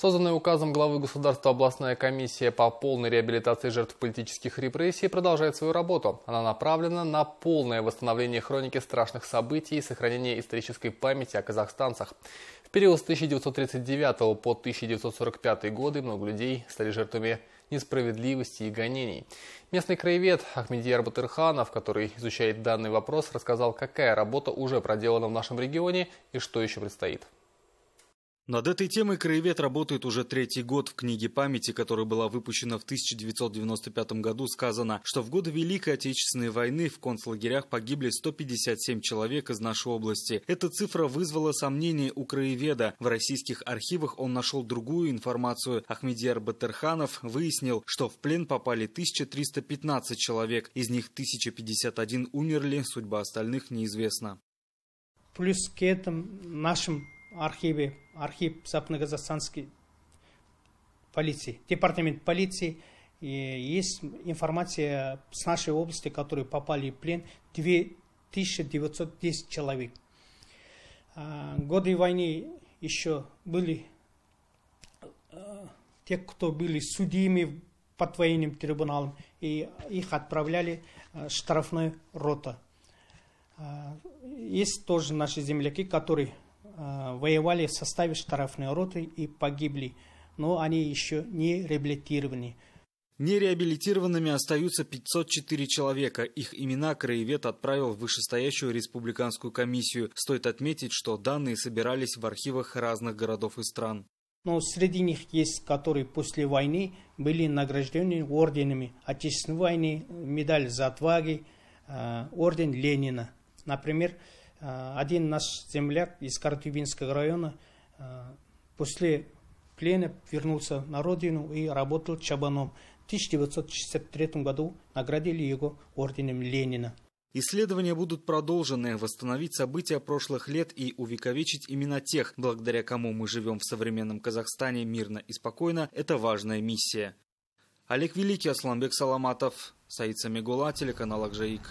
Созданная указом главы государства областная комиссия по полной реабилитации жертв политических репрессий продолжает свою работу. Она направлена на полное восстановление хроники страшных событий и сохранение исторической памяти о казахстанцах. В период с 1939 по 1945 годы много людей стали жертвами несправедливости и гонений. Местный краевед Ахмедияр Батырханов, который изучает данный вопрос, рассказал, какая работа уже проделана в нашем регионе и что еще предстоит. Над этой темой краевед работает уже третий год. В книге памяти, которая была выпущена в 1995 году, сказано, что в годы Великой Отечественной войны в концлагерях погибли 157 человек из нашей области. Эта цифра вызвала сомнения у краеведа. В российских архивах он нашел другую информацию. Ахмедиар Батырханов выяснил, что в плен попали 1315 человек. Из них 1051 умерли, судьба остальных неизвестна. Плюс к этому нашим архиве, архив западно-казахстанской полиции, департамент полиции. И есть информация с нашей области, которые попали в плен, 2910 человек. А, годы войны еще были а, те, кто были судьями под военным трибуналом, и их отправляли а, штрафной рота. Есть тоже наши земляки, которые воевали в составе штрафной роты и погибли, но они еще не реабилитированы. Нереабилитированными остаются 504 человека. Их имена краевед отправил в вышестоящую республиканскую комиссию. Стоит отметить, что данные собирались в архивах разных городов и стран. Но среди них есть, которые после войны были награждены орденами Отечественной войны, медаль за отваги, э, орден Ленина. Например, Э, один наш земляк из Картюбинского района э, после плена вернулся на родину и работал чабаном. В 1963 году наградили его орденом Ленина. Исследования будут продолжены, восстановить события прошлых лет и увековечить имена тех, благодаря кому мы живем в современном Казахстане мирно и спокойно – это важная миссия. Олег Великий, Асламбек Саламатов, Саид Самигула, телеканал Акжаик.